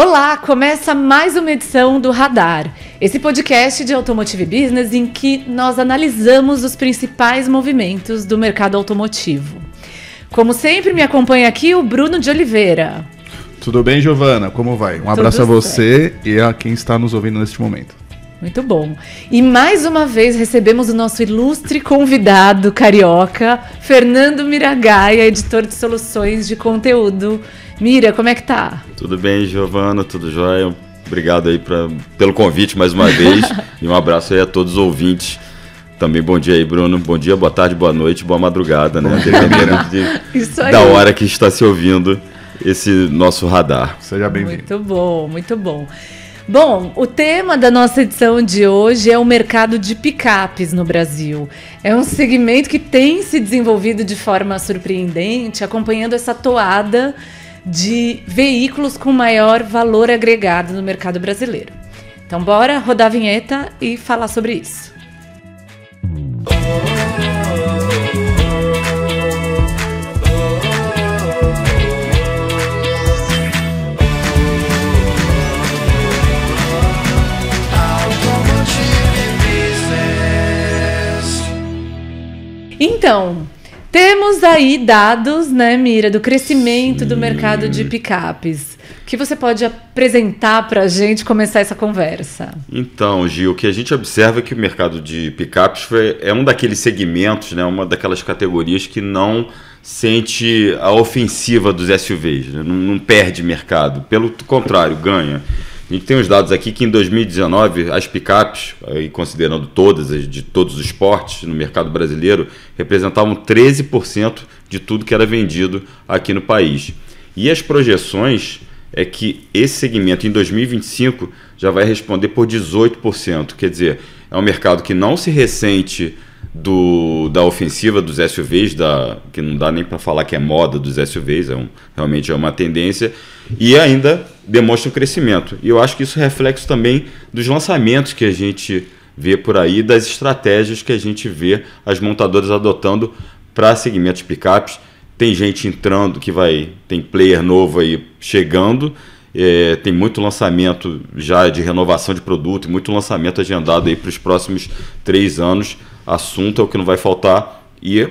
Olá, começa mais uma edição do Radar, esse podcast de automotive business em que nós analisamos os principais movimentos do mercado automotivo. Como sempre, me acompanha aqui o Bruno de Oliveira. Tudo bem, Giovana? Como vai? Um Tudo abraço a você e a quem está nos ouvindo neste momento. Muito bom. E mais uma vez recebemos o nosso ilustre convidado carioca, Fernando Miragaia, editor de soluções de conteúdo Mira, como é que tá? Tudo bem, Giovana, tudo jóia. Obrigado aí pra, pelo convite mais uma vez. e um abraço aí a todos os ouvintes. Também bom dia aí, Bruno. Bom dia, boa tarde, boa noite, boa madrugada, né? Dependendo de, da hora que está se ouvindo esse nosso radar. Seja bem-vindo. Muito bom, muito bom. Bom, o tema da nossa edição de hoje é o mercado de picapes no Brasil. É um segmento que tem se desenvolvido de forma surpreendente, acompanhando essa toada de veículos com maior valor agregado no mercado brasileiro. Então, bora rodar a vinheta e falar sobre isso. Então, temos aí dados, né, Mira, do crescimento Sim. do mercado de picapes. O que você pode apresentar para a gente começar essa conversa? Então, Gil, o que a gente observa é que o mercado de picapes foi, é um daqueles segmentos, né, uma daquelas categorias que não sente a ofensiva dos SUVs, né, não, não perde mercado. Pelo contrário, ganha. A gente tem os dados aqui que em 2019 as picapes, considerando todas de todos os esportes no mercado brasileiro, representavam 13% de tudo que era vendido aqui no país. E as projeções é que esse segmento em 2025 já vai responder por 18%, quer dizer, é um mercado que não se ressente do, da ofensiva dos SUVs, da, que não dá nem para falar que é moda dos SUVs, é um, realmente é uma tendência, e ainda demonstra um crescimento. E eu acho que isso é reflexo também dos lançamentos que a gente vê por aí, das estratégias que a gente vê as montadoras adotando para segmentos picapes. Tem gente entrando que vai, tem player novo aí chegando é, tem muito lançamento já de renovação de produto, muito lançamento agendado aí para os próximos três anos. Assunto é o que não vai faltar e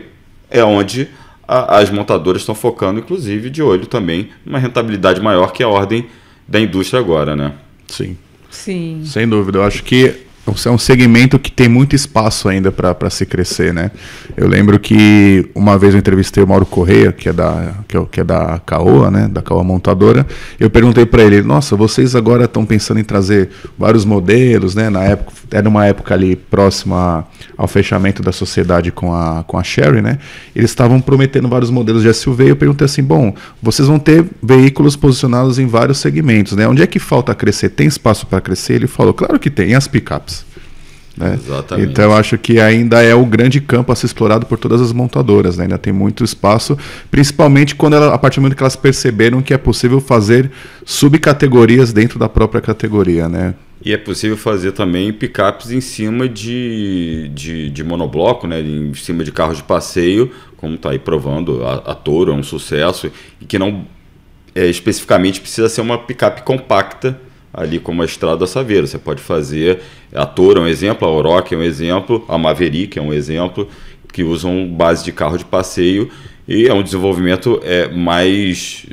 é onde a, as montadoras estão focando, inclusive de olho também, uma rentabilidade maior que a ordem da indústria agora, né? Sim. Sim. Sem dúvida. Eu acho que então, é um segmento que tem muito espaço ainda para se crescer, né? Eu lembro que uma vez eu entrevistei o Mauro Correia, que é da, que é, que é da Caoa, né? Da Caoa Montadora. Eu perguntei para ele, nossa, vocês agora estão pensando em trazer vários modelos, né? Na época, era uma época ali próxima ao fechamento da sociedade com a, com a Sherry, né? Eles estavam prometendo vários modelos de SUV. Eu perguntei assim, bom, vocês vão ter veículos posicionados em vários segmentos, né? Onde é que falta crescer? Tem espaço para crescer? Ele falou, claro que tem, e as picapes. Né? Exatamente. Então eu acho que ainda é o grande campo a ser explorado por todas as montadoras, né? ainda tem muito espaço, principalmente quando ela, a partir do momento que elas perceberam que é possível fazer subcategorias dentro da própria categoria, né? E é possível fazer também picapes em cima de, de, de monobloco, né? em cima de carros de passeio, como está aí provando, a, a Toro é um sucesso, e que não é, especificamente precisa ser uma picape compacta ali como a Estrada Saveiro. Você pode fazer, a Toro é um exemplo, a Oroque é um exemplo, a Maverick é um exemplo, que usam base de carro de passeio e é um desenvolvimento é, mais,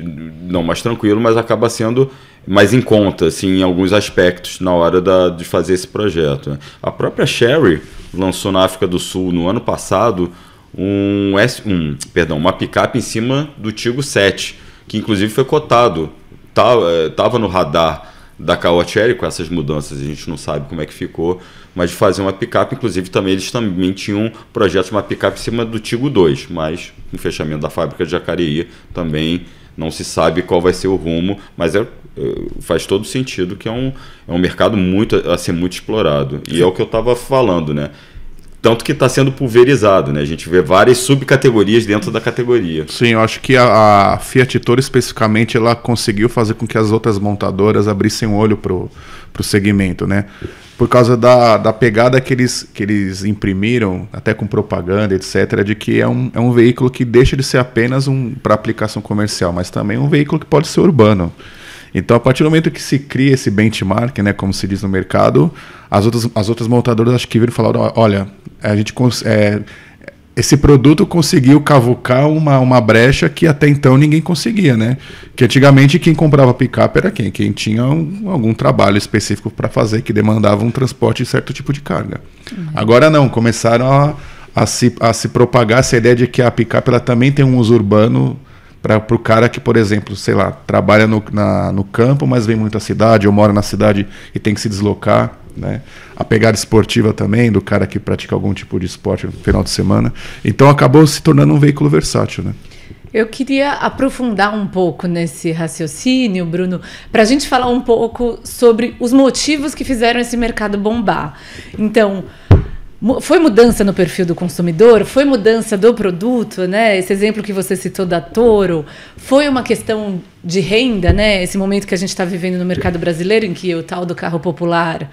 não mais tranquilo, mas acaba sendo mais em conta assim, em alguns aspectos na hora da, de fazer esse projeto. Né? A própria Sherry lançou na África do Sul no ano passado um S, um, perdão, uma picape em cima do Tigo 7, que inclusive foi cotado, tá, estava eh, no radar da Caotieri com essas mudanças, a gente não sabe como é que ficou, mas de fazer uma picape, inclusive também eles também tinham um projeto de uma picape em cima do Tigo 2, mas com o fechamento da fábrica de Jacareí também não se sabe qual vai ser o rumo, mas é, é, faz todo sentido que é um, é um mercado muito a ser muito explorado. E é o que eu estava falando, né? tanto que está sendo pulverizado, né? A gente vê várias subcategorias dentro da categoria. Sim, eu acho que a, a Fiat Toro especificamente ela conseguiu fazer com que as outras montadoras abrissem o um olho para o segmento, né? Por causa da, da pegada que eles, que eles imprimiram, até com propaganda, etc., de que é um, é um veículo que deixa de ser apenas um para aplicação comercial, mas também um veículo que pode ser urbano. Então, a partir do momento que se cria esse benchmark, né, como se diz no mercado, as outras, as outras montadoras acho que viram e falaram: olha, a gente é, esse produto conseguiu cavucar uma, uma brecha que até então ninguém conseguia, né? Que antigamente quem comprava picape era quem? Quem tinha um, algum trabalho específico para fazer, que demandava um transporte de certo tipo de carga. Uhum. Agora não, começaram a, a, se, a se propagar essa ideia de que a picape ela também tem um uso urbano para o cara que, por exemplo, sei lá, trabalha no, na, no campo, mas vem muito à cidade, ou mora na cidade e tem que se deslocar. Né? A pegada esportiva também, do cara que pratica algum tipo de esporte no final de semana. Então acabou se tornando um veículo versátil. Né? Eu queria aprofundar um pouco nesse raciocínio, Bruno, para a gente falar um pouco sobre os motivos que fizeram esse mercado bombar. Então, foi mudança no perfil do consumidor? Foi mudança do produto, né? Esse exemplo que você citou da Toro, foi uma questão de renda, né? Esse momento que a gente está vivendo no mercado brasileiro, em que o tal do carro popular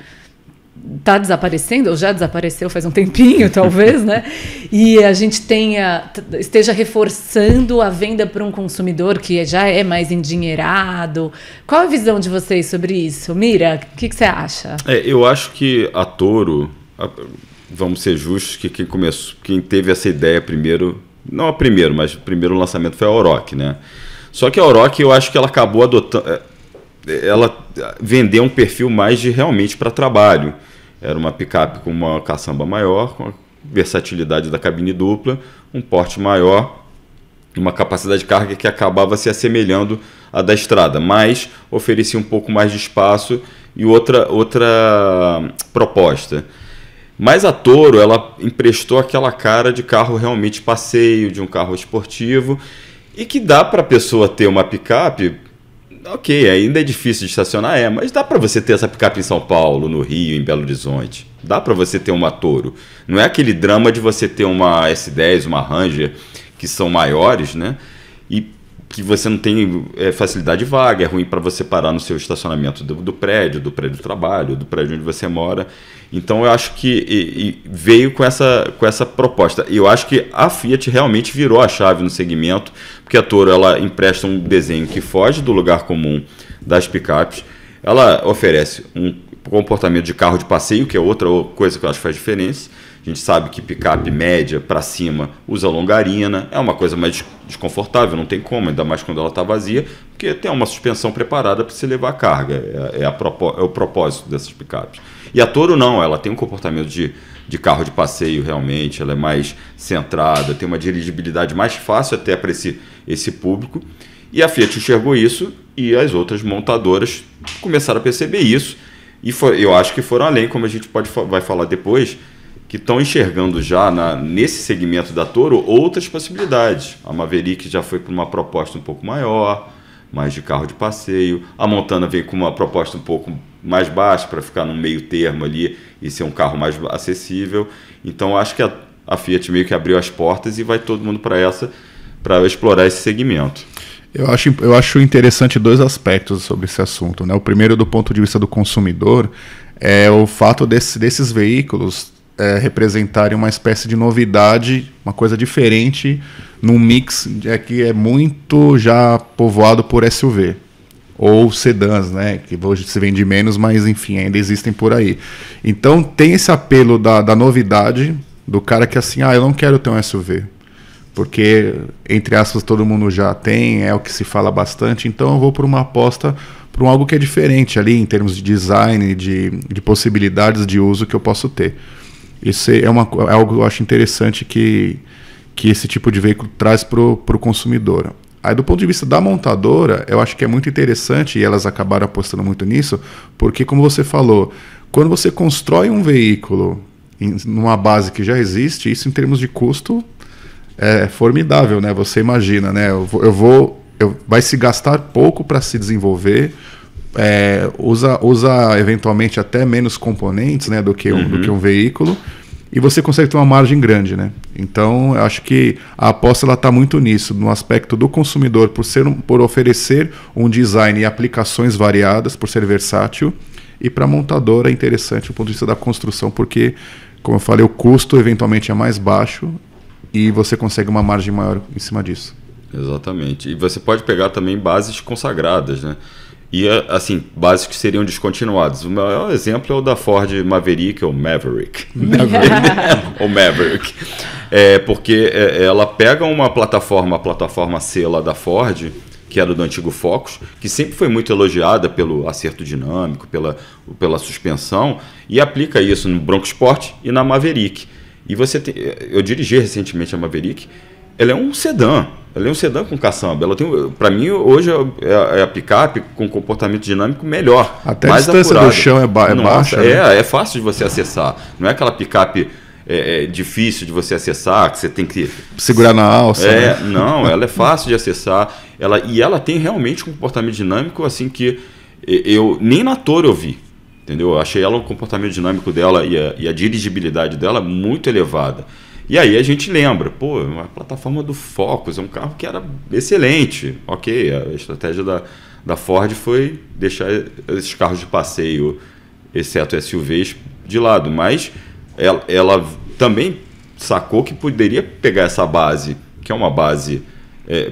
está desaparecendo, ou já desapareceu faz um tempinho, talvez, né? E a gente tenha esteja reforçando a venda para um consumidor que já é mais endinheirado. Qual a visão de vocês sobre isso? Mira, o que, que, você acha? É, eu acho que a Toro. A vamos ser justos que quem começou, quem teve essa ideia primeiro, não a primeiro, mas o primeiro lançamento foi a Oroc, né? Só que a Oroc eu acho que ela acabou adotando, é, ela vendeu um perfil mais de realmente para trabalho. Era uma picape com uma caçamba maior, com a versatilidade da cabine dupla, um porte maior, uma capacidade de carga que acabava se assemelhando à da estrada, mas oferecia um pouco mais de espaço e outra outra proposta. Mas a Toro, ela emprestou aquela cara de carro realmente passeio, de um carro esportivo, e que dá para a pessoa ter uma picape. Ok, ainda é difícil de estacionar, é, mas dá para você ter essa picape em São Paulo, no Rio, em Belo Horizonte. Dá para você ter uma Toro. Não é aquele drama de você ter uma S10, uma Ranger, que são maiores, né? E que você não tem é, facilidade de vaga, é ruim para você parar no seu estacionamento do, do, prédio, do prédio do trabalho, do prédio onde você mora. Então eu acho que e, e veio com essa, com essa proposta. E eu acho que a Fiat realmente virou a chave no segmento, porque a Toro ela empresta um desenho que foge do lugar comum das picapes. Ela oferece um comportamento de carro de passeio, que é outra coisa que eu acho que faz diferença a gente sabe que picape média para cima usa longarina, é uma coisa mais desconfortável, não tem como, ainda mais quando ela está vazia, porque tem uma suspensão preparada para se levar a carga, é, é, a, é o propósito dessas picapes. E a Toro não, ela tem um comportamento de, de carro de passeio realmente, ela é mais centrada, tem uma dirigibilidade mais fácil até para esse, esse público. E a Fiat enxergou isso e as outras montadoras começaram a perceber isso. E foi, eu acho que foram além, como a gente pode, vai falar depois, que estão enxergando já na, nesse segmento da Toro outras possibilidades. A Maverick já foi para uma proposta um pouco maior, mais de carro de passeio. A Montana veio com uma proposta um pouco mais baixa para ficar no meio termo ali e ser um carro mais acessível. Então acho que a, a Fiat meio que abriu as portas e vai todo mundo para essa para explorar esse segmento. Eu acho, eu acho interessante dois aspectos sobre esse assunto. Né? O primeiro, do ponto de vista do consumidor, é o fato desse, desses veículos é, representarem uma espécie de novidade, uma coisa diferente, num mix é, que é muito já povoado por SUV ou sedãs, né? Que hoje se vende menos, mas enfim, ainda existem por aí. Então tem esse apelo da, da novidade do cara que é assim, ah, eu não quero ter um SUV. Porque, entre aspas, todo mundo já tem, é o que se fala bastante, então eu vou por uma aposta para um algo que é diferente ali em termos de design, de, de possibilidades de uso que eu posso ter. Isso é, uma, é algo que eu acho interessante que, que esse tipo de veículo traz para o consumidor. Aí, do ponto de vista da montadora, eu acho que é muito interessante e elas acabaram apostando muito nisso, porque, como você falou, quando você constrói um veículo em, numa base que já existe, isso em termos de custo é formidável, né? Você imagina, né? Eu vou, eu vou eu, vai se gastar pouco para se desenvolver é, usa, usa eventualmente até menos componentes né, do, que um, uhum. do que um veículo e você consegue ter uma margem grande, né? Então, eu acho que a aposta está muito nisso, no aspecto do consumidor por ser um, por oferecer um design e aplicações variadas, por ser versátil, e para a montadora é interessante do ponto de vista da construção, porque como eu falei, o custo eventualmente é mais baixo e você consegue uma margem maior em cima disso. Exatamente. E você pode pegar também bases consagradas, né? E, assim, básicos seriam descontinuados. O maior exemplo é o da Ford Maverick, ou Maverick. ou Maverick. É, porque é, ela pega uma plataforma, a plataforma C lá da Ford, que era do antigo Focus, que sempre foi muito elogiada pelo acerto dinâmico, pela, pela suspensão, e aplica isso no Bronco Sport e na Maverick. E você tem, eu dirigi recentemente a Maverick ela é um sedã. Ela é um sedã com caçamba. Ela tem, para mim, hoje é, é, é a, picape com comportamento dinâmico melhor. Até a distância apurada. do chão é, ba é Nossa, baixa. Né? É, né? é fácil de você acessar. Não é aquela picape é, é, difícil de você acessar, que você tem que segurar na alça. É, né? não, ela é fácil de acessar. Ela e ela tem realmente um comportamento dinâmico assim que eu nem na torre eu vi, entendeu? Eu achei ela o comportamento dinâmico dela e a, e a dirigibilidade dela muito elevada. E aí a gente lembra, pô, a plataforma do Focus é um carro que era excelente. Ok, a estratégia da, da Ford foi deixar esses carros de passeio, exceto SUVs, de lado. Mas ela, ela também sacou que poderia pegar essa base, que é uma base é,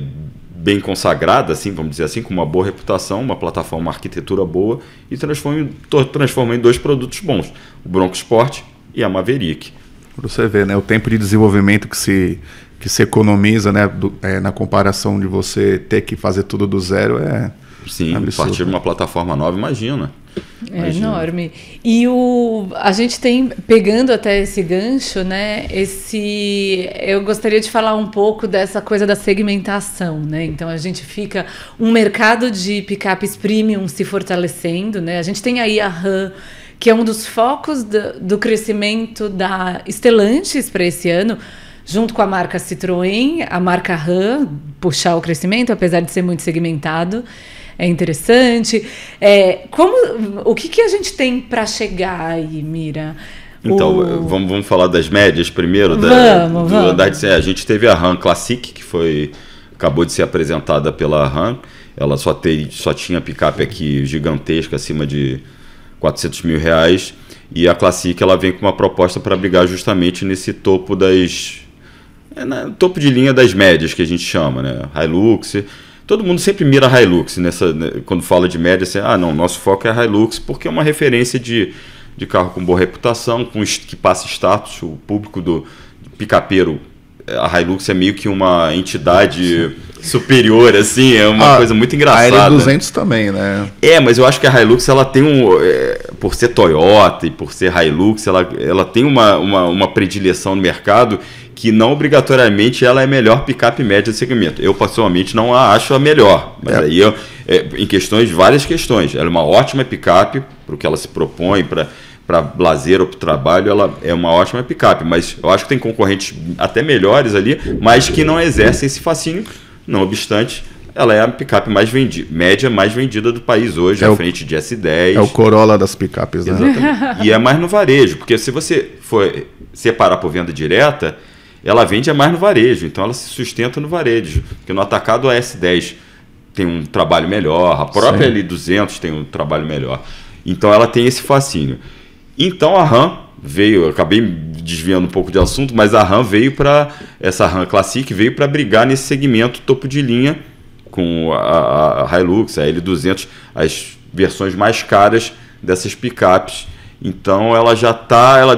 bem consagrada, assim, vamos dizer assim, com uma boa reputação, uma plataforma, uma arquitetura boa, e transforma, transforma em dois produtos bons, o Bronco Sport e a Maverick. Para você ver, né? O tempo de desenvolvimento que se, que se economiza, né? Do, é, na comparação de você ter que fazer tudo do zero é. Sim, absurdo. partir de uma plataforma nova, imagina. É imagina. É enorme. E o, a gente tem, pegando até esse gancho, né? Esse. Eu gostaria de falar um pouco dessa coisa da segmentação, né? Então a gente fica um mercado de picapes premium se fortalecendo, né? A gente tem aí a RAM que é um dos focos do, do crescimento da Estelantes para esse ano, junto com a marca Citroën, a marca RAM, puxar o crescimento, apesar de ser muito segmentado. É interessante. É, como, o que, que a gente tem para chegar aí, Mira? Então, o... vamos, vamos falar das médias primeiro? Da, vamos, do vamos. É, a gente teve a RAM Classic, que foi acabou de ser apresentada pela RAM. Ela só, te, só tinha picape aqui gigantesca, acima de 400 mil reais. E a Classic ela vem com uma proposta para brigar justamente nesse topo das. É, na, topo de linha das médias que a gente chama, né? Hilux. Todo mundo sempre mira Hilux nessa, né? quando fala de média. Assim, ah, não, nosso foco é Hilux porque é uma referência de, de carro com boa reputação, com que passa status. O público do picapeiro a Hilux é meio que uma entidade superior, assim, é uma ah, coisa muito engraçada. A L200 também, né? É, mas eu acho que a Hilux, ela tem um... É, por ser Toyota e por ser Hilux, ela, ela tem uma, uma, uma predileção no mercado que não obrigatoriamente ela é melhor picape média do segmento. Eu, pessoalmente, não a acho a melhor. Mas é. aí, eu, é, em questões, várias questões. Ela é uma ótima picape para o que ela se propõe, para para lazer ou para trabalho, ela é uma ótima picape, mas eu acho que tem concorrentes até melhores ali, mas que não exercem esse fascínio, não obstante, ela é a picape mais vendida, média mais vendida do país hoje, é à o, frente de S10. É o Corolla das picapes, né? Exatamente. e é mais no varejo, porque se você for separar por venda direta, ela vende é mais no varejo, então ela se sustenta no varejo, porque no atacado a S10 tem um trabalho melhor, a própria L200 tem um trabalho melhor. Então ela tem esse fascínio. Então a RAM veio, acabei desviando um pouco de assunto, mas a RAM veio para essa RAM Classic veio para brigar nesse segmento topo de linha com a, a Hilux, a L200, as versões mais caras dessas picapes. Então ela já tá, ela,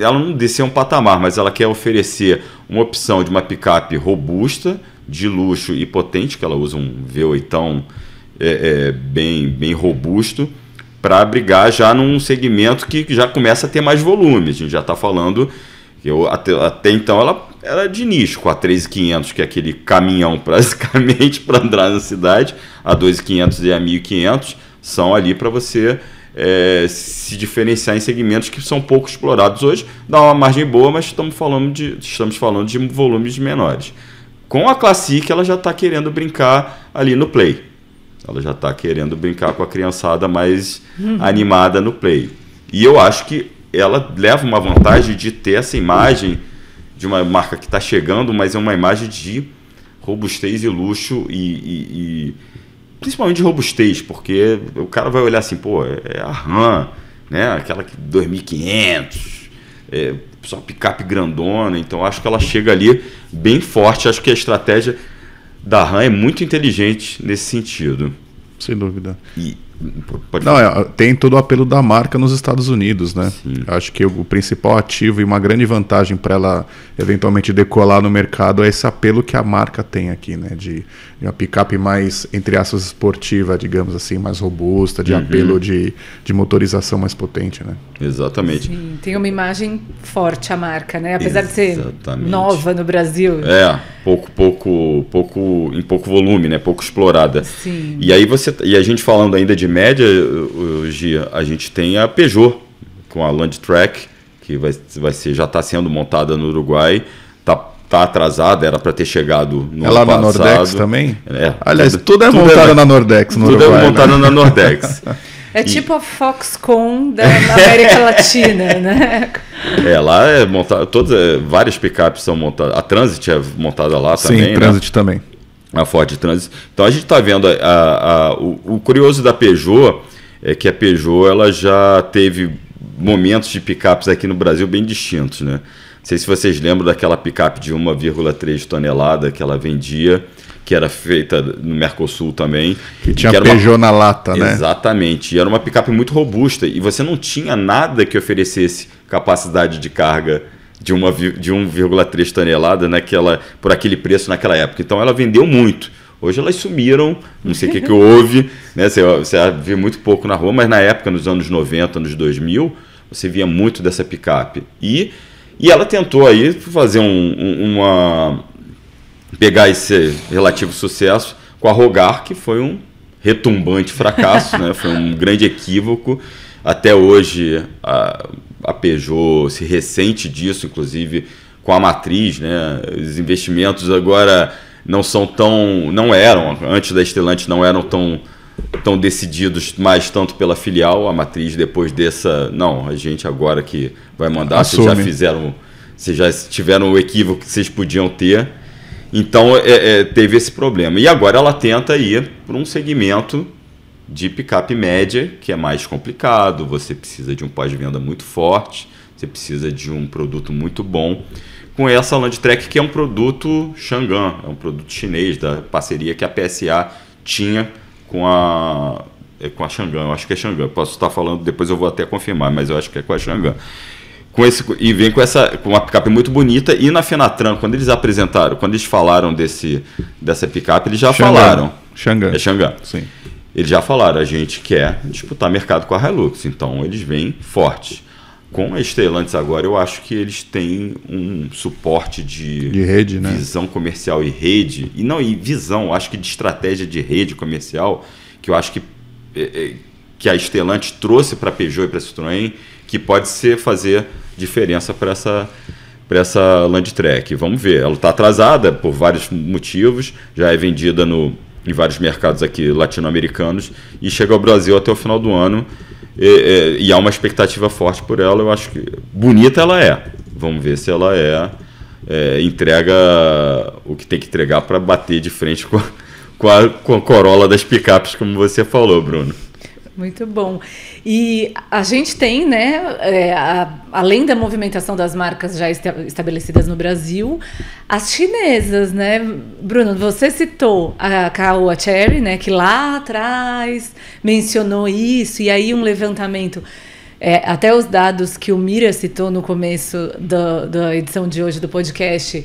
ela não desceu um patamar, mas ela quer oferecer uma opção de uma picape robusta, de luxo e potente, que ela usa um V8 é, é, bem, bem robusto para brigar já num segmento que já começa a ter mais volume. A gente já está falando, eu, até, até então ela era de nicho, com a 3.500, que é aquele caminhão basicamente para andar na cidade, a 2.500 e a 1.500 são ali para você é, se diferenciar em segmentos que são pouco explorados hoje, dá uma margem boa, mas estamos falando de, estamos falando de volumes menores. Com a Classic, ela já está querendo brincar ali no play. Ela já está querendo brincar com a criançada mais animada no play. E eu acho que ela leva uma vantagem de ter essa imagem de uma marca que está chegando, mas é uma imagem de robustez e luxo e, e, e, principalmente de robustez, porque o cara vai olhar assim, pô, é a RAM, né? Aquela que 2500, é, só picape grandona, então acho que ela chega ali bem forte, acho que a estratégia Darran é muito inteligente nesse sentido. Sem dúvida. E, Pode... Não, é, tem todo o apelo da marca nos Estados Unidos, né? Sim. Acho que o principal ativo e uma grande vantagem para ela eventualmente decolar no mercado é esse apelo que a marca tem aqui, né? De, de uma picape mais, entre aspas, esportiva, digamos assim, mais robusta, de uhum. apelo de, de motorização mais potente, né? Exatamente. Sim, tem uma imagem forte a marca, né? Apesar Exatamente. de ser nova no Brasil. É, pouco, pouco, pouco, em pouco volume, né? Pouco explorada. Sim. E aí você, e a gente falando ainda de de média, eh, Gia, a gente tem a Peugeot com a Land Track, que vai, vai ser, já está sendo montada no Uruguai. Está tá atrasada, era para ter chegado no é lá passado. na Nordex também? É, Aliás, é tudo, é tudo montado é, na Nordex no Tudo é Uruguai, é montado né? na Nordex. É tipo a Foxconn da, da América Latina, né? É, lá é montada, todas, eh, várias picapes são montadas. A Transit é montada lá Sim, também. Sim, né? Transit né? também a Ford Transit. Então a gente está vendo a, a, a, o, o, curioso da Peugeot é que a Peugeot ela já teve momentos de picapes aqui no Brasil bem distintos, né? Não sei se vocês lembram daquela picape de 1,3 tonelada que ela vendia, que era feita no Mercosul também. Que tinha que Peugeot uma... na lata, né? Exatamente. E era uma picape muito robusta e você não tinha nada que oferecesse capacidade de carga de, uma, de 1,3 tonelada naquela, né, por aquele preço naquela época. Então ela vendeu muito. Hoje elas sumiram, não sei o que, que houve, né? você, você vê muito pouco na rua, mas na época, nos anos 90, anos 2000, você via muito dessa picape. E, e ela tentou aí fazer um, uma. pegar esse relativo sucesso com a Rogar, que foi um retumbante fracasso, né? foi um grande equívoco. Até hoje, a, a Peugeot se ressente disso, inclusive com a matriz, né? Os investimentos agora não são tão, não eram antes da estelante não eram tão tão decididos mais tanto pela filial, a matriz depois dessa, não, a gente agora que vai mandar, Assume. vocês já fizeram, vocês já tiveram o equívoco que vocês podiam ter. Então é, é, teve esse problema. E agora ela tenta ir para um segmento de picape média, que é mais complicado, você precisa de um pós-venda muito forte, você precisa de um produto muito bom. Com essa Landtrek, que é um produto Shangan, é um produto chinês da parceria que a PSA tinha com a é, com a Xangã, eu acho que é Xangã, posso estar falando, depois eu vou até confirmar, mas eu acho que é com a Xangã. Com esse, e vem com essa com uma picape muito bonita e na Fenatran, quando eles apresentaram, quando eles falaram desse dessa picape, eles já Xangã. falaram. Xangã. É Xangã. Sim. Eles já falaram, a gente quer disputar mercado com a Hilux, então eles vêm fortes. Com a Stellantis agora, eu acho que eles têm um suporte de, de rede, né? visão comercial e rede, e não, e visão, acho que de estratégia de rede comercial, que eu acho que, é, é, que a Stellantis trouxe para a Peugeot e para a Citroën, que pode ser fazer diferença para essa para essa Land Track. Vamos ver, ela está atrasada por vários motivos, já é vendida no em vários mercados aqui latino-americanos e chega ao Brasil até o final do ano. E, e, e, há uma expectativa forte por ela. Eu acho que bonita ela é. Vamos ver se ela é, é entrega o que tem que entregar para bater de frente com a, com a, com a corolla das picapes, como você falou, Bruno. Muito bom. E a gente tem, né, é, a, além da movimentação das marcas já esta, estabelecidas no Brasil, as chinesas, né? Bruno, você citou a Kaoa Cherry, né, que lá atrás mencionou isso, e aí um levantamento. É, até os dados que o Mira citou no começo da, da edição de hoje do podcast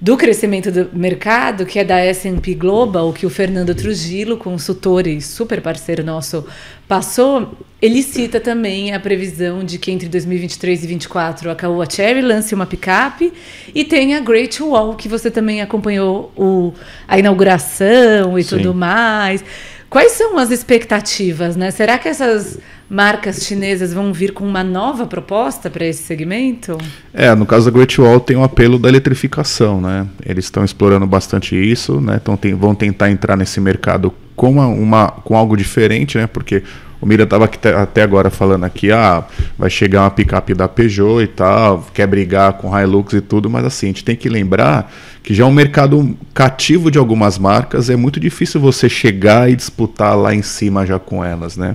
do crescimento do mercado, que é da S&P Global, que o Fernando Trujillo, consultor e super parceiro nosso, passou, ele cita também a previsão de que entre 2023 e 2024 a Caoa Cherry lance uma picape e tem a Great Wall, que você também acompanhou o, a inauguração e Sim. tudo mais. Quais são as expectativas, né? Será que essas marcas chinesas vão vir com uma nova proposta para esse segmento? É, no caso da Great Wall tem o um apelo da eletrificação, né? Eles estão explorando bastante isso, né? Então tem, vão tentar entrar nesse mercado com, uma, uma com algo diferente, né? Porque o Mira estava até agora falando aqui, ah, vai chegar uma picape da Peugeot e tal, quer brigar com Hilux e tudo, mas assim, a gente tem que lembrar que já é um mercado cativo de algumas marcas, é muito difícil você chegar e disputar lá em cima já com elas, né?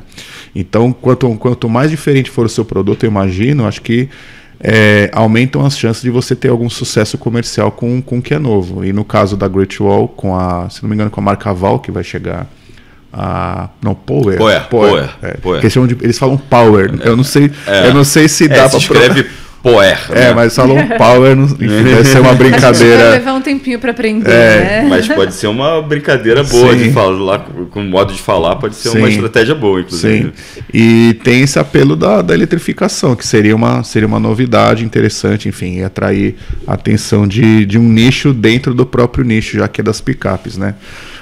Então, quanto, quanto mais diferente for o seu produto, eu imagino, acho que é, aumentam as chances de você ter algum sucesso comercial com, com o que é novo. E no caso da Great Wall, com a, se não me engano, com a marca Val, que vai chegar a ah, não power power power, power. É. power. Eles, eles, falam power então eu não sei é. eu não sei se é, dá é, para escreve Poer. É, né? É, mas falou Power não, enfim, vai ser uma brincadeira. vai levar um tempinho para aprender, é, né? Mas pode ser uma brincadeira boa Sim. de falar, com o modo de falar, pode ser Sim. uma estratégia boa, inclusive. Sim. E tem esse apelo da, da eletrificação, que seria uma, seria uma novidade interessante, enfim, e atrair a atenção de, de um nicho dentro do próprio nicho, já que é das picapes, né?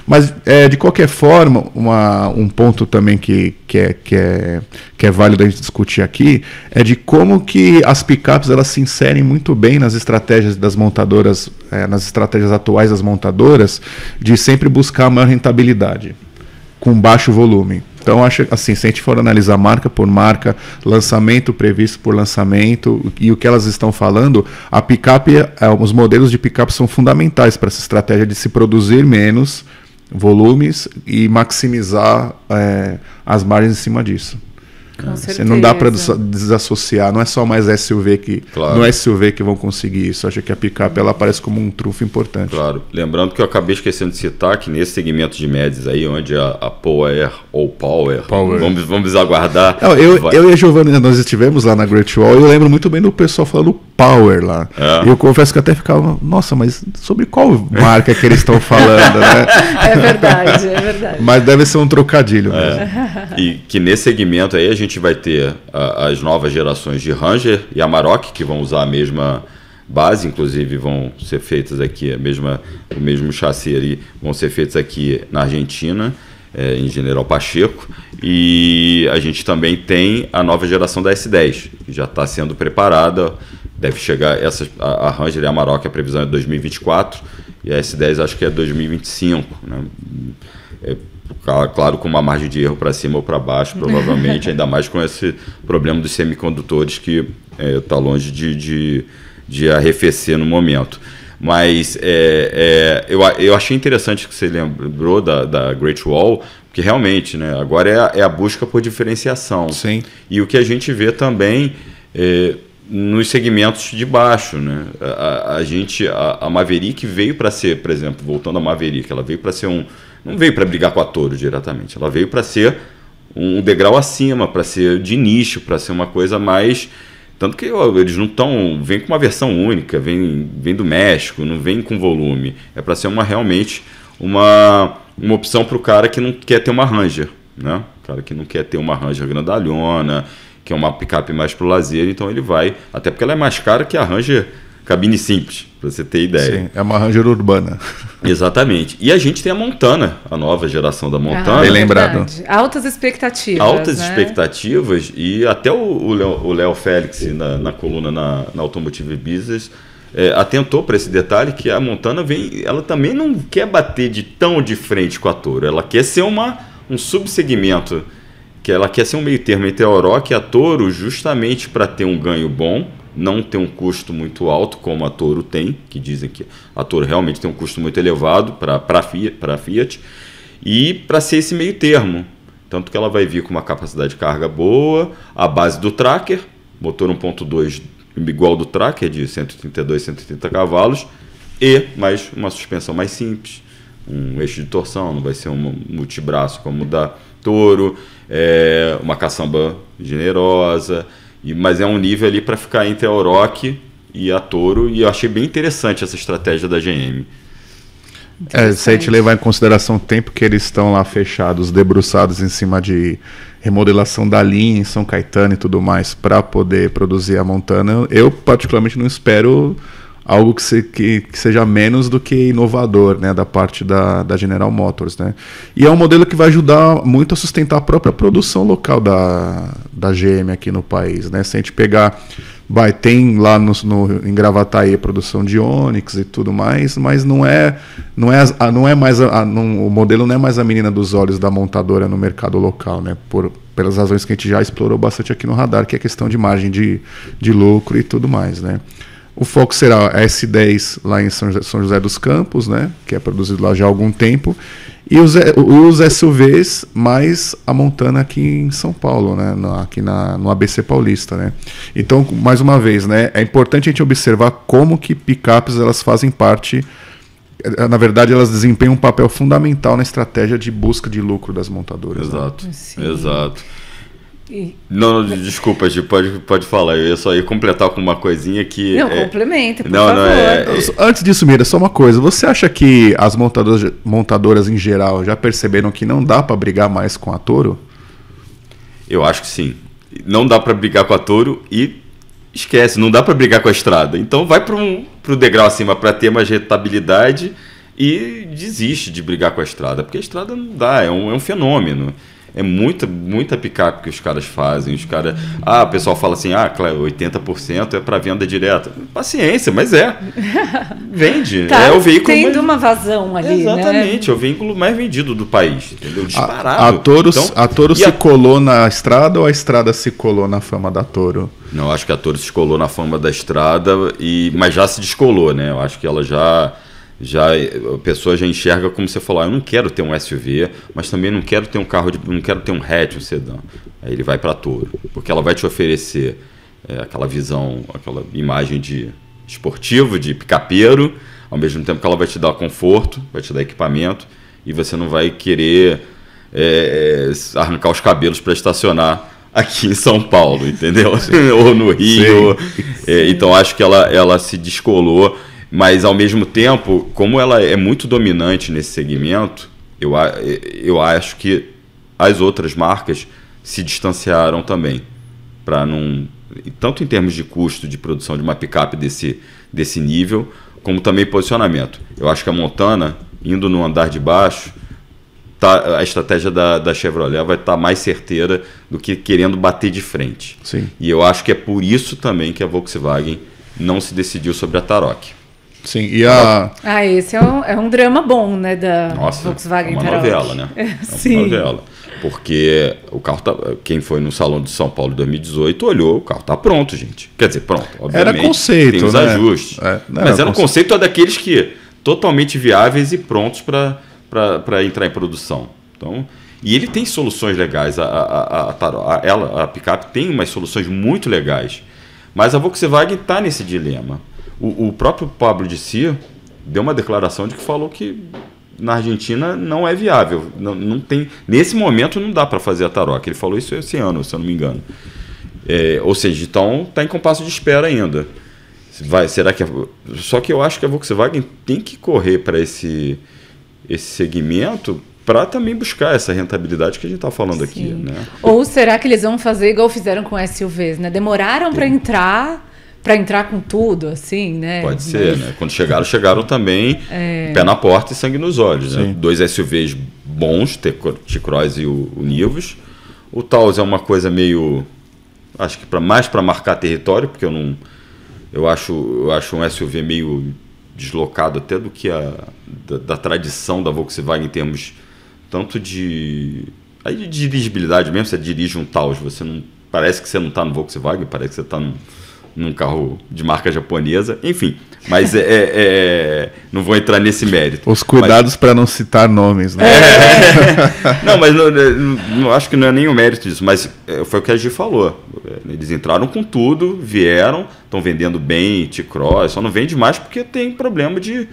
Mas, é, de qualquer forma, uma, um ponto também que, que, é, que, é, que é válido a gente discutir aqui é de como que as picapes capes elas se inserem muito bem nas estratégias das montadoras, é, nas estratégias atuais das montadoras, de sempre buscar a maior rentabilidade com baixo volume. Então, acho assim, se a gente for analisar marca por marca, lançamento previsto por lançamento e o que elas estão falando, a picape, eh, os modelos de picape são fundamentais para essa estratégia de se produzir menos volumes e maximizar é, as margens em cima disso. É. você não dá para desassociar, não é só mais SUV que claro. não é SUV que vão conseguir isso. Acho que a picape ela aparece como um trunfo importante. Claro. Lembrando que eu acabei esquecendo de citar que nesse segmento de médias aí, onde a, a Power ou Power, Power. Vamos, vamos aguardar. Não, eu, eu e a Giovanna nós estivemos lá na Great Wall e eu lembro muito bem do pessoal falando Power lá. É. E eu confesso que até ficava, nossa, mas sobre qual marca que eles estão falando, né? É verdade, é verdade. Mas deve ser um trocadilho. É. E que nesse segmento aí a gente gente vai ter a, as novas gerações de Ranger e Amarok, que vão usar a mesma base, inclusive vão ser feitas aqui, a mesma, o mesmo chassi ali, vão ser feitas aqui na Argentina, é, em General Pacheco. E a gente também tem a nova geração da S10, que já está sendo preparada, deve chegar, essa a, a Ranger e a Amarok, a previsão é 2024, e a S10 acho que é 2025, né? É, Claro, com uma margem de erro para cima ou para baixo, provavelmente, ainda mais com esse problema dos semicondutores que está é, tá longe de, de, de, arrefecer no momento. Mas é, é, eu, eu achei interessante que você lembrou da, da Great Wall, porque realmente, né, agora é a, é a busca por diferenciação. Sim. E o que a gente vê também é, nos segmentos de baixo, né? A, a gente, a, a Maverick veio para ser, por exemplo, voltando à Maverick, ela veio para ser um, não veio para brigar com a Toro diretamente, ela veio para ser um degrau acima, para ser de nicho, para ser uma coisa mais. Tanto que ó, eles não estão. Vem com uma versão única, vem, vem do México, não vem com volume. É para ser uma realmente uma, uma opção para o cara que não quer ter uma Ranger. Né? O cara que não quer ter uma Ranger grandalhona, que é uma picape mais pro lazer, então ele vai. Até porque ela é mais cara que a Ranger Cabine simples, para você ter ideia. Sim, é uma Ranger urbana. Exatamente. E a gente tem a Montana, a nova geração da Montana. Ah, bem lembrado. Ah, é Altas expectativas. Altas né? expectativas. E até o Léo Félix, na, na, coluna na, na Automotive Business, é, atentou para esse detalhe que a Montana vem, ela também não quer bater de tão de frente com a Toro, ela quer ser uma, um subsegmento, que ela quer ser um meio termo entre a Oroch e a Toro justamente para ter um ganho bom não tem um custo muito alto, como a Toro tem, que dizem que a Toro realmente tem um custo muito elevado para a Fiat, Fiat, e para ser esse meio termo. Tanto que ela vai vir com uma capacidade de carga boa, a base do tracker, motor 1.2 igual do tracker, de 132, 130 cavalos, e mais uma suspensão mais simples, um eixo de torção, não vai ser um multibraço como o da Toro, é, uma caçamba generosa, e, mas é um nível ali para ficar entre a Oroch e a Toro, e eu achei bem interessante essa estratégia da GM. É, se a gente levar em consideração o tempo que eles estão lá fechados, debruçados em cima de remodelação da linha em São Caetano e tudo mais, para poder produzir a Montana, eu particularmente não espero algo que, se, que, que, seja menos do que inovador né, da parte da, da General Motors. Né? E é um modelo que vai ajudar muito a sustentar a própria produção local da, da GM aqui no país. Né? Se a gente pegar. Vai, tem lá no, no, em Gravataí produção de Onix e tudo mais, mas não é não é, não é mais a, a, não, o modelo não é mais a menina dos olhos da montadora no mercado local, né? Por, pelas razões que a gente já explorou bastante aqui no radar, que é questão de margem de, de lucro e tudo mais, né? O foco será a S10 lá em São José, dos Campos, né, que é produzido lá já há algum tempo, e os, é, os SUVs mais a Montana aqui em São Paulo, né, aqui na, no ABC Paulista. Né. Então, mais uma vez, né, é importante a gente observar como que picapes elas fazem parte eh, na verdade, elas desempenham um papel fundamental na estratégia de busca de lucro das montadoras. Exato, né? exato. Não, não, desculpa, Gi, pode, pode falar. Eu só ia completar com uma coisinha que. Não, é... complementa, por não, favor. Não, é... é- antes disso, Mira, só uma coisa. Você acha que as montadoras, montadoras em geral já perceberam que não dá para brigar mais com a Toro? Eu acho que sim. Não dá para brigar com a Toro e esquece, não dá para brigar com a estrada. Então vai para um pro degrau acima para ter mais rentabilidade e desiste de brigar com a estrada, porque a estrada não dá, é um, é um fenômeno. É muita, muita picape que os caras fazem. Os caras. Ah, o pessoal fala assim: ah, claro, 80% é para venda direta. Paciência, mas é. Vende. tá, é o veículo. Tendo mais... uma vazão ali. Né? Exatamente, né? é o veículo mais vendido do país. Entendeu? Disparado. A, a Toro, então, a Toro se a... colou na estrada ou a estrada se colou na fama da Toro? Não, acho que a Toro se colou na fama da estrada, e mas já se descolou, né? Eu acho que ela já já a pessoa já enxerga como você falar, ah, eu não quero ter um SUV, mas também não quero ter um carro, de, não quero ter um hatch, um sedã. Aí ele vai para Toro, porque ela vai te oferecer é, aquela visão, aquela imagem de esportivo, de picapeiro, ao mesmo tempo que ela vai te dar conforto, vai te dar equipamento e você não vai querer é, é arrancar os cabelos para estacionar aqui em São Paulo, entendeu? ou no Rio. Sim. É, Sim. Então acho que ela, ela se descolou mas ao mesmo tempo, como ela é muito dominante nesse segmento, eu, eu acho que as outras marcas se distanciaram também para não tanto em termos de custo de produção de uma picape desse desse nível, como também posicionamento. Eu acho que a Montana indo no andar de baixo, Tá, a estratégia da, da Chevrolet vai estar tá mais certeira do que querendo bater de frente. Sim. E eu acho que é por isso também que a Volkswagen não se decidiu sobre a Taroque. Sim, e a. Ah, esse é um, é um drama bom, né? Da Nossa, Volkswagen. É uma Tarot. novela, né? É, é Sim. uma novela. Porque o carro tá. Quem foi no Salão de São Paulo de 2018 olhou, o carro tá pronto, gente. Quer dizer, pronto. Obviamente, era conceito. Tem os né? ajustes. É, mas era, um conceito é daqueles que totalmente viáveis e prontos para entrar em produção. Então, e ele tem soluções legais. A, a, a, a, ela, a picape tem umas soluções muito legais. Mas a Volkswagen está nesse dilema. O, o próprio Pablo de si deu uma declaração de que falou que na Argentina não é viável. Não, não tem, nesse momento não dá para fazer a taroca. Ele falou isso esse ano, se eu não me engano. É, ou seja, então está em compasso de espera ainda. Vai, será que a, só que eu acho que a Volkswagen tem que correr para esse esse segmento para também buscar essa rentabilidade que a gente está falando Sim. aqui, né? Ou será que eles vão fazer igual fizeram com SUVs, né? Demoraram para entrar para entrar com tudo, assim, né? Pode ser, Mas... né? Quando chegaram, chegaram também é... pé na porta e sangue nos olhos, né? Sim. né? Dois SUVs bons, T-Cross e o, o Nivus. O Taos é uma coisa meio acho que para mais para marcar território, porque eu não eu acho, eu acho um SUV meio deslocado até do que a da, da tradição da Volkswagen em termos tanto de aí de dirigibilidade mesmo, você dirige um Taos, você não parece que você não está no Volkswagen, parece que você está no num carro de marca japonesa, enfim. Mas é, é, é não vou entrar nesse mérito. Os cuidados para não citar nomes, né? É, não, mas não, não, acho que não é nenhum mérito disso, mas é, foi o que a Gi falou. É, eles entraram com tudo, vieram, estão vendendo bem T-Cross, só não vende mais porque tem problema de,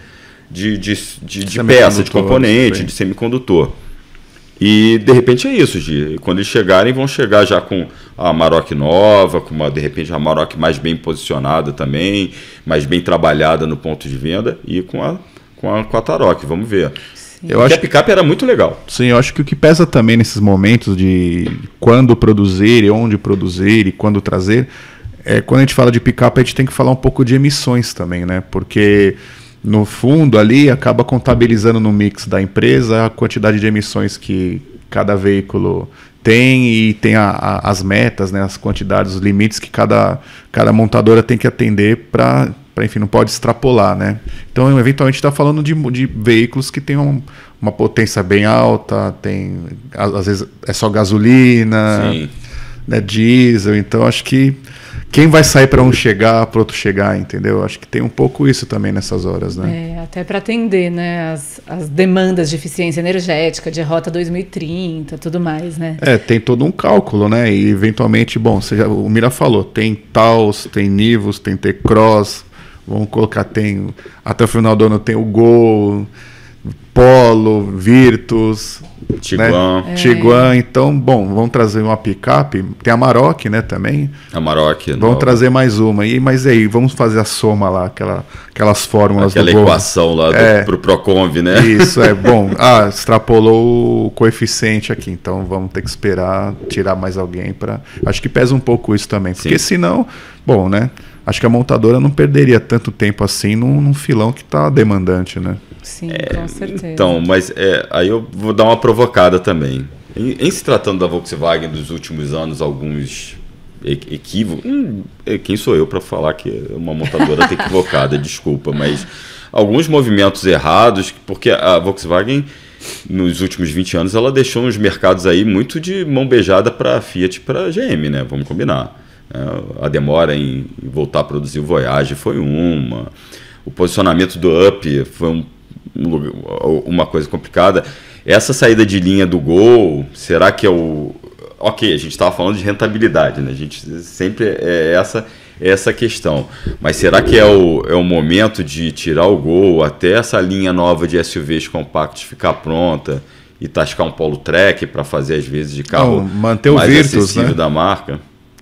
de, de, de, de peça, de componente, bem. de semicondutor. E de repente é isso, Gi. Quando eles chegarem, vão chegar já com a Maroc nova, com uma, de repente a Maroc mais bem posicionada também, mais bem trabalhada no ponto de venda e com a, com a, com a Vamos ver. Sim. Eu Porque acho a picape era muito legal. Sim, eu acho que o que pesa também nesses momentos de quando produzir e onde produzir e quando trazer, é quando a gente fala de picape, a gente tem que falar um pouco de emissões também, né? Porque no fundo ali acaba contabilizando no mix da empresa a quantidade de emissões que cada veículo tem e tem a, a, as metas, né, as quantidades, os limites que cada, cada montadora tem que atender para enfim, não pode extrapolar, né? Então, eventualmente está falando de, de veículos que têm um, uma potência bem alta, tem às vezes é só gasolina, né, diesel, então acho que quem vai sair para um chegar, para outro chegar, entendeu? Acho que tem um pouco isso também nessas horas, né? É, até para atender, né, as, as, demandas de eficiência energética, de rota 2030, tudo mais, né? É, tem todo um cálculo, né? E eventualmente, bom, você já, o Mira falou, tem Taos, tem Nivos, tem T-Cross, vamos colocar, tem até o final do ano tem o Gol, Polo, Virtus, Tiguan. Né? É. Tiguan, então, bom, vão trazer uma picape. Tem a Maroc, né, também. A Maroc. Vão nova. trazer mais uma. E, mas aí, vamos fazer a soma lá, aquela, aquelas fórmulas aquela do equação lá do, é. pro Proconv, né? Isso, é. Bom, ah, extrapolou o coeficiente aqui, então vamos ter que esperar tirar mais alguém para... Acho que pesa um pouco isso também, porque Sim. senão, bom, né? Acho que a montadora não perderia tanto tempo assim num, num filão que está demandante, né? Sim, é, com certeza. Então, mas é, aí eu vou dar uma provocada também. Em, em se tratando da Volkswagen dos últimos anos, alguns equívocos. Hum, é, quem sou eu para falar que uma montadora tá equivocada? desculpa, mas alguns movimentos errados, porque a Volkswagen nos últimos 20 anos ela deixou uns mercados aí muito de mão beijada para Fiat e para GM, né? Vamos combinar. É, a demora em voltar a produzir o Voyage foi uma. O posicionamento do Up foi um uma coisa complicada. Essa saída de linha do gol, será que é o. Ok, a gente estava falando de rentabilidade, né? A gente sempre é, é essa é essa questão. Mas será que é o, é o momento de tirar o gol até essa linha nova de SUVs compactos ficar pronta e tascar um polo track para fazer, às vezes, de carro Não, manter mais o Virtus, né? acessível né? da marca?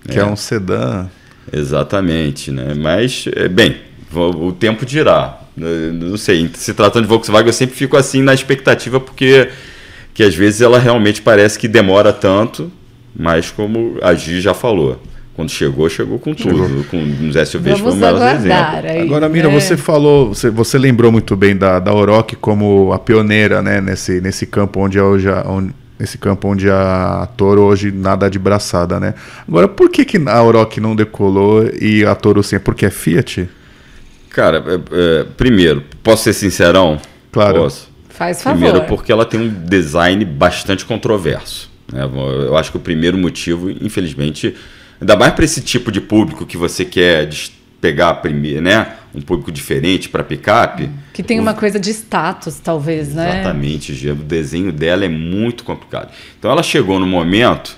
Que é. é um sedã. Exatamente, né? Mas, é, bem, o tempo dirá. Né, não sei, se tratando de Volkswagen, eu sempre fico assim na expectativa, porque que às vezes ela realmente parece que demora tanto, mas como a Gi já falou, quando chegou, chegou com tudo, com os SUVs Vamos foi aguardar aí, Agora, Mira, né? você falou, você, você lembrou muito bem da, da Oroc como a pioneira, né, nesse, nesse campo onde hoje a, onde, nesse campo onde a Toro hoje nada de braçada, né? Agora, por que, que a Oroc não decolou e a Toro sim? Porque é Fiat? Cara, é, é, primeiro, posso ser sincerão? Claro. Posso. Faz favor. Primeiro, porque ela tem um design bastante controverso. Né? Eu acho que o primeiro motivo, infelizmente, ainda mais para esse tipo de público que você quer pegar primeiro, né? Um público diferente para picape. Que tem uma o... coisa de status, talvez, né? Exatamente, Gê. O desenho dela é muito complicado. Então ela chegou no momento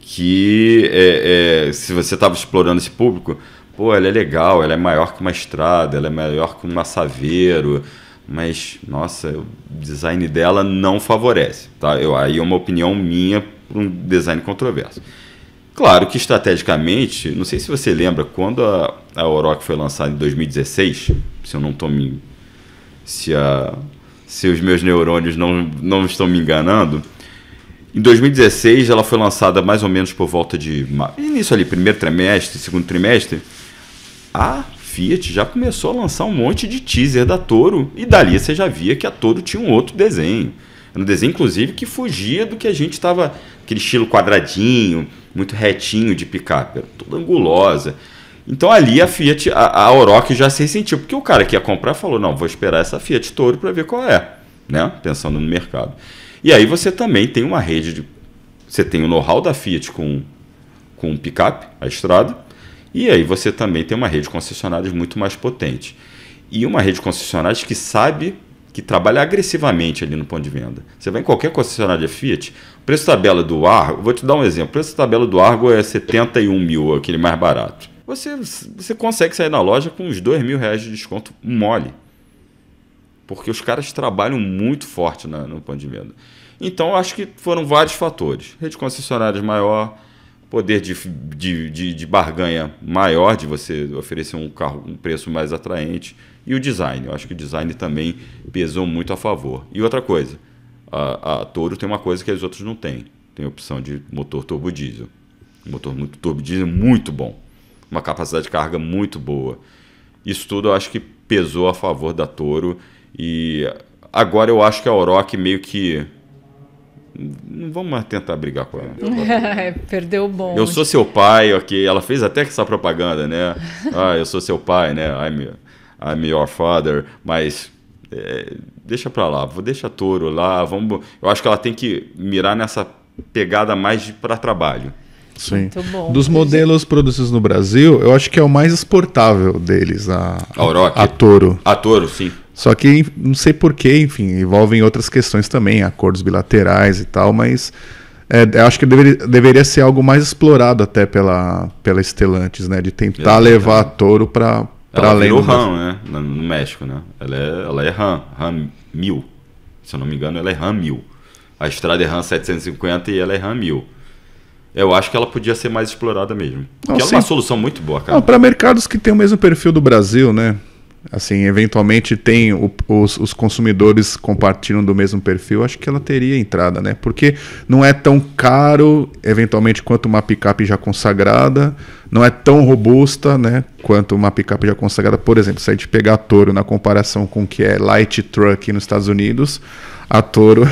que, é, é, se você estava explorando esse público, pô, ela é legal, ela é maior que uma estrada, ela é maior que um massaveiro, mas, nossa, o design dela não favorece, tá? Eu, aí é uma opinião minha para um design controverso. Claro que estrategicamente, não sei se você lembra, quando a, a Oroch foi lançada em 2016, se eu não estou me. Se, a, se os meus neurônios não, não estão me enganando, em 2016 ela foi lançada mais ou menos por volta de. Início ali, primeiro trimestre, segundo trimestre a Fiat já começou a lançar um monte de teaser da Toro e dali você já via que a Toro tinha um outro desenho. Era um desenho, inclusive, que fugia do que a gente estava. aquele estilo quadradinho, muito retinho de picape, era toda angulosa. Então ali a Fiat, a, a Orochi já se ressentiu, porque o cara que ia comprar falou: não, vou esperar essa Fiat Toro para ver qual é, né? pensando no mercado. E aí você também tem uma rede de. Você tem o know-how da Fiat com, com o picape, a estrada, e aí você também tem uma rede de concessionárias muito mais potente. E uma rede de concessionárias que sabe que trabalha agressivamente ali no ponto de venda. Você vai em qualquer concessionária Fiat, preço tabela do Argo, vou te dar um exemplo, preço tabela do Argo é 71 mil, aquele mais barato. Você, você consegue sair na loja com uns 2 mil reais de desconto mole. Porque os caras trabalham muito forte na, no ponto de venda. Então, acho que foram vários fatores. Rede concessionárias maior, poder de, de, de, de, barganha maior, de você oferecer um carro um preço mais atraente, e o design. Eu acho que o design também pesou muito a favor. E outra coisa, a, a Toro tem uma coisa que os outros não têm. Tem a opção de motor turbo diesel. motor muito turbo diesel muito bom. Uma capacidade de carga muito boa. Isso tudo eu acho que pesou a favor da Toro e agora eu acho que a Oroch meio que não vamos mais tentar brigar com ela. Perdeu o bom. Eu sou seu pai, ok. Ela fez até essa propaganda, né? Ah, eu sou seu pai, né? I'm, I'm your father. Mas é, deixa pra lá, vou deixar touro lá. Vamos, eu acho que ela tem que mirar nessa pegada mais para trabalho. Sim. Dos modelos produzidos no Brasil, eu acho que é o mais exportável deles, a, a, a, a Toro. A Toro, sim. Só que não sei porquê, enfim, envolvem outras questões também, acordos bilaterais e tal, mas é, acho que deveria, deveria ser algo mais explorado até pela, pela Stellantis, né? De tentar levar a touro para além do. RAM, né? No México, né? Ela é, ela é RAM, RAM 1000. Se eu não me engano, ela é RAM 1000. A estrada é RAM 750 e ela é RAM 1000. Eu acho que ela podia ser mais explorada mesmo. Porque ela é uma solução muito boa, cara. Para mercados que têm o mesmo perfil do Brasil, né? assim, eventualmente tem o, os, os, consumidores compartilham do mesmo perfil, acho que ela teria entrada, né? Porque não é tão caro, eventualmente, quanto uma picape já consagrada, não é tão robusta, né? Quanto uma picape já consagrada, por exemplo, se a gente pegar a Toro na comparação com o que é light truck nos Estados Unidos, a Toro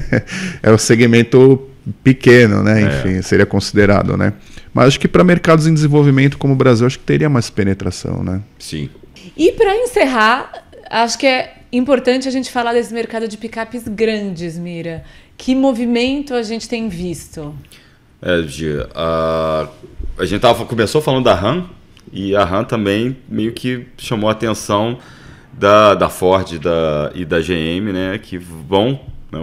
é o segmento pequeno, né? É. Enfim, é. seria considerado, né? Mas acho que para mercados em desenvolvimento como o Brasil, acho que teria mais penetração, né? Sim. E para encerrar, acho que é importante a gente falar desse mercado de picapes grandes, Mira. Que movimento a gente tem visto? É, Gia, a, a gente tava, começou falando da RAM e a RAM também meio que chamou a atenção da, da Ford da, e da GM, né? Que vão. Né,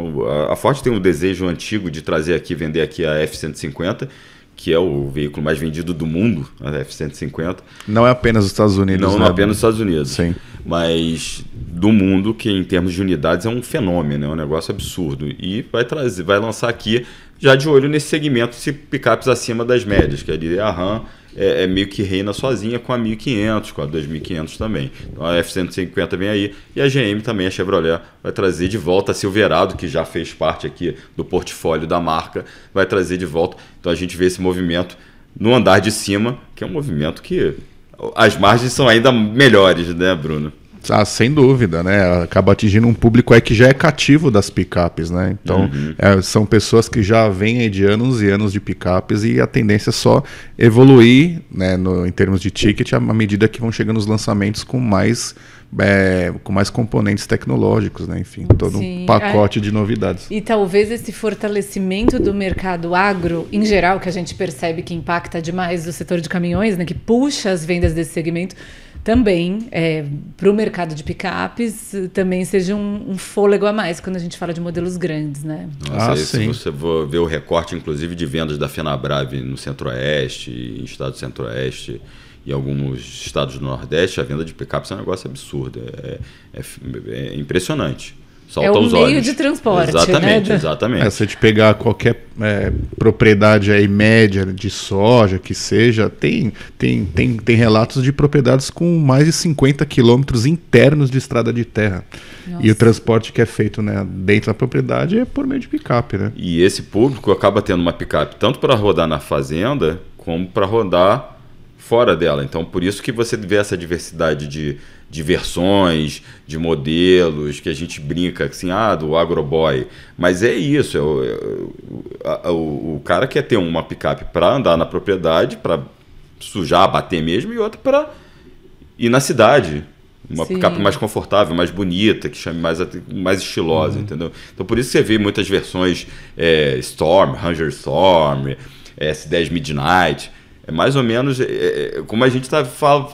a Ford tem um desejo antigo de trazer aqui, vender aqui a F-150 que é o veículo mais vendido do mundo, a F-150. Não é apenas os Estados Unidos. Não, né? não é apenas os Estados Unidos. Sim. Mas do mundo, que em termos de unidades é um fenômeno, é um negócio absurdo. E vai, trazer, vai lançar aqui, já de olho nesse segmento, se picapes acima das médias, que dizer, é a RAM é, é, meio que reina sozinha com a 1500, com a 2500 também. Então a F-150 vem aí e a GM também, a Chevrolet, vai trazer de volta a Silverado, que já fez parte aqui do portfólio da marca, vai trazer de volta. Então a gente vê esse movimento no andar de cima, que é um movimento que as margens são ainda melhores, né, Bruno? Ah, sem dúvida, né? Acaba atingindo um público é que já é cativo das picapes, né? Então, uhum. é, são pessoas que já vêm de anos e anos de picapes e a tendência é só evoluir, né, no, em termos de ticket, à medida que vão chegando os lançamentos com mais é, com mais componentes tecnológicos, né? enfim, todo Sim. um é. pacote é. de novidades. E talvez esse fortalecimento do mercado agro, em geral, que a gente percebe que impacta demais o setor de caminhões, né? que puxa as vendas desse segmento, também é, para o mercado de picapes também seja um, um, fôlego a mais quando a gente fala de modelos grandes, né? Nossa, ah, sim. Você vê o recorte, inclusive, de vendas da Fenabrave no Centro-Oeste, em estados Centro-Oeste e alguns estados do Nordeste, a venda de picapes é um negócio absurdo, é, é, é impressionante é um os meio olhos. de transporte. Exatamente, né? exatamente. É, se a gente pegar qualquer é, propriedade aí média de soja que seja, tem, tem, tem, tem relatos de propriedades com mais de 50 quilômetros internos de estrada de terra. Nossa. E o transporte que é feito né, dentro da propriedade é por meio de picape. Né? E esse público acaba tendo uma picape tanto para rodar na fazenda como para rodar fora dela. Então, por isso que você vê essa diversidade de de versões, de modelos, que a gente brinca assim, ah, do agroboy. Mas é isso, é o, é o, o, cara quer ter uma picape para andar na propriedade, para sujar, bater mesmo, e outra para ir na cidade. Uma Sim. picape mais confortável, mais bonita, que chame mais, mais estilosa, uhum. entendeu? Então por isso você vê muitas versões é, Storm, Ranger Storm, é, S10 Midnight, é mais ou menos é, é como a gente estava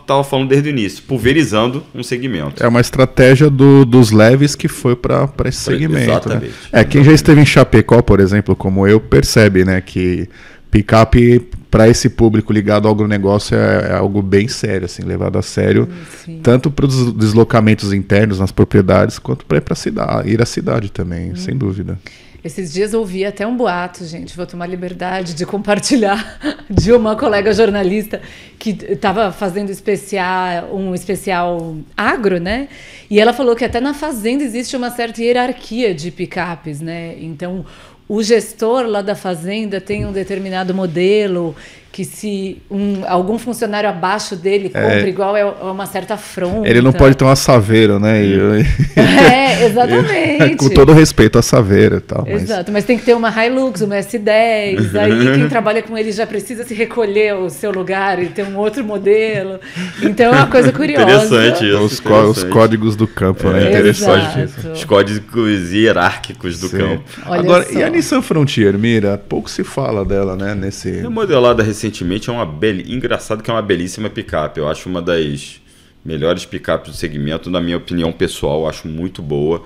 tá, falando desde o início, pulverizando um segmento. É uma estratégia do, dos leves que foi para esse segmento. Né? Exatamente. Né? É, exatamente. quem já esteve em Chapecó, por exemplo, como eu, percebe né, que picape para esse público ligado ao agronegócio é, é algo bem sério, assim, levado a sério, Sim. tanto para os deslocamentos internos nas propriedades, quanto para ir, cidade, ir à cidade também, hum. sem dúvida. Esses dias eu ouvi até um boato, gente, vou tomar liberdade de compartilhar de uma colega jornalista que estava fazendo especial, um especial agro, né? E ela falou que até na fazenda existe uma certa hierarquia de picapes, né? Então, o gestor lá da fazenda tem um determinado modelo que se um, algum funcionário abaixo dele é. compra igual é, é uma certa afronta. Ele não pode ter uma saveira, né? Eu, é, exatamente. com todo respeito à saveira e tal. Exato, mas... tem que ter uma Hilux, uma S10, uhum. aí quem trabalha com ele já precisa se recolher o seu lugar e ter um outro modelo. Então é uma coisa curiosa. Interessante isso. Os, interessante. os códigos do campo, né? É, interessante isso. Os códigos hierárquicos do Sim. campo. Olha Agora, só. e a Nissan Frontier, Mira? Pouco se fala dela, né? Nesse... É modelada recentemente recentemente é uma bela engraçado que é uma belíssima picape. Eu acho uma das melhores picapes do segmento, na minha opinião pessoal, acho muito boa.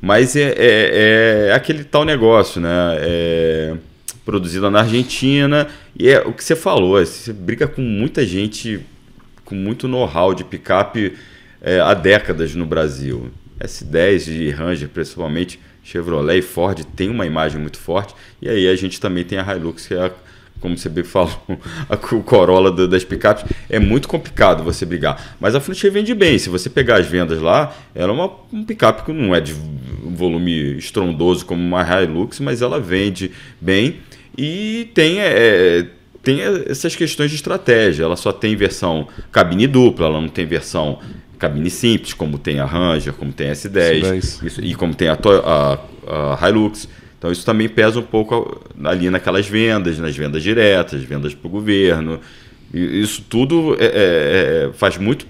Mas é, é, é aquele tal negócio, né? É produzida na Argentina e é o que você falou. É, você briga com muita gente com muito know-how de picape é, há décadas no Brasil. S10 de Ranger, principalmente Chevrolet e Ford, tem uma imagem muito forte. E aí a gente também tem a Hilux, que é a como você bem falou, a, o Corolla do, das picapes, é muito complicado você brigar. Mas a Frontier vende bem. Se você pegar as vendas lá, ela é uma um picape que não é de volume estrondoso como uma Hilux, mas ela vende bem e tem. É, é tem essas questões de estratégia. Ela só tem versão cabine dupla, ela não tem versão cabine simples, como tem a Ranger, como tem a S10, S10. É isso, e como tem a, a, a Hilux. Então isso também pesa um pouco ali naquelas vendas, nas vendas diretas, vendas para o governo. isso tudo é, é, é, faz muito,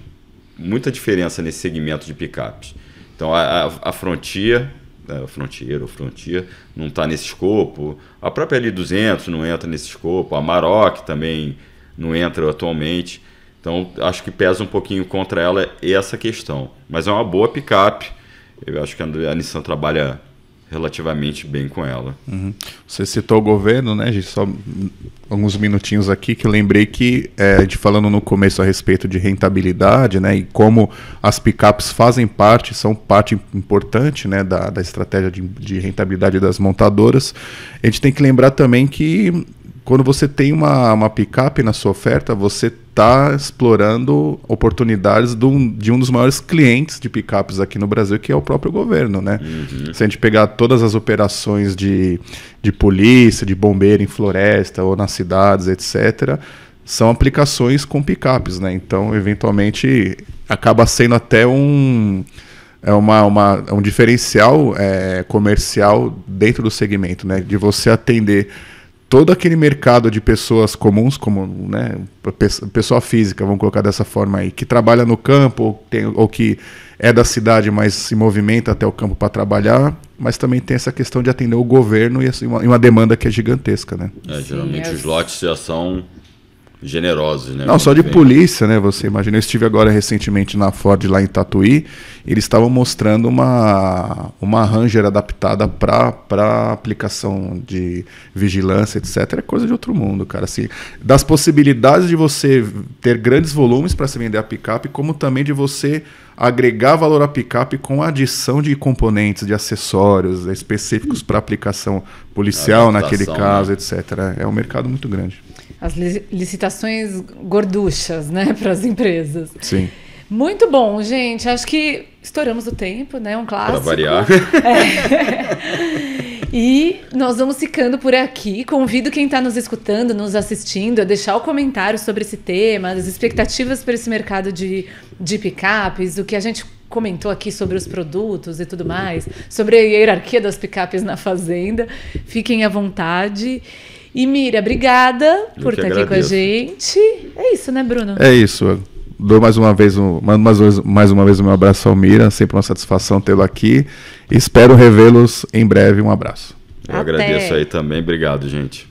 muita diferença nesse segmento de picapes. Então a, a, a Frontier, a né, Frontier ou Frontier, não está nesse escopo. A própria L200 não entra nesse escopo. A Maroc também não entra atualmente. Então acho que pesa um pouquinho contra ela essa questão. Mas é uma boa picape. Eu acho que a Nissan trabalha relativamente bem com ela. Uhum. Você citou o governo, né? Gente, só alguns minutinhos aqui que lembrei que é, de falando no começo a respeito de rentabilidade, né? E como as picapes fazem parte, são parte importante, né? Da, da estratégia de, de rentabilidade das montadoras. A gente tem que lembrar também que quando você tem uma, uma picape na sua oferta, você está explorando oportunidades de um, de um, dos maiores clientes de picapes aqui no Brasil, que é o próprio governo, né? Uhum. Se a gente pegar todas as operações de, de polícia, de bombeiro em floresta ou nas cidades, etc., são aplicações com picapes, né? Então, eventualmente, acaba sendo até um é uma, uma, um diferencial é, comercial dentro do segmento, né? De você atender todo aquele mercado de pessoas comuns, como né, pessoa física, vamos colocar dessa forma aí, que trabalha no campo ou, tem, ou que é da cidade, mas se movimenta até o campo para trabalhar, mas também tem essa questão de atender o governo e assim, uma, uma demanda que é gigantesca. Né? É, geralmente Sim, é... os lotes já são generosos, né? Não, só de polícia, né? Você imagina. Eu estive agora recentemente na Ford lá em Tatuí. Eles estavam mostrando uma, uma Ranger adaptada para aplicação de vigilância, etc. É coisa de outro mundo, cara. Assim, das possibilidades de você ter grandes volumes para se vender a picape, como também de você agregar valor à picape com a adição de componentes, de acessórios específicos para aplicação policial, naquele né? caso, né? etc. É um mercado muito grande as licitações gorduchas, né, para as empresas. Sim. Muito bom, gente. Acho que estouramos o tempo, né? Um clássico. Para variar. É. E nós vamos ficando por aqui. Convido quem está nos escutando, nos assistindo, a deixar o comentário sobre esse tema, as expectativas para esse mercado de, de picapes, o que a gente comentou aqui sobre os produtos e tudo mais, sobre a hierarquia das picapes na fazenda. Fiquem à vontade. E Mira, obrigada Eu por estar agradeço. aqui com a gente. É isso, né, Bruno? É isso. Dou mais uma vez um, mais, mais uma vez um abraço ao Mira, sempre uma satisfação tê-lo aqui. Espero revê-los em breve. Um abraço. Eu Até. agradeço aí também. Obrigado, gente.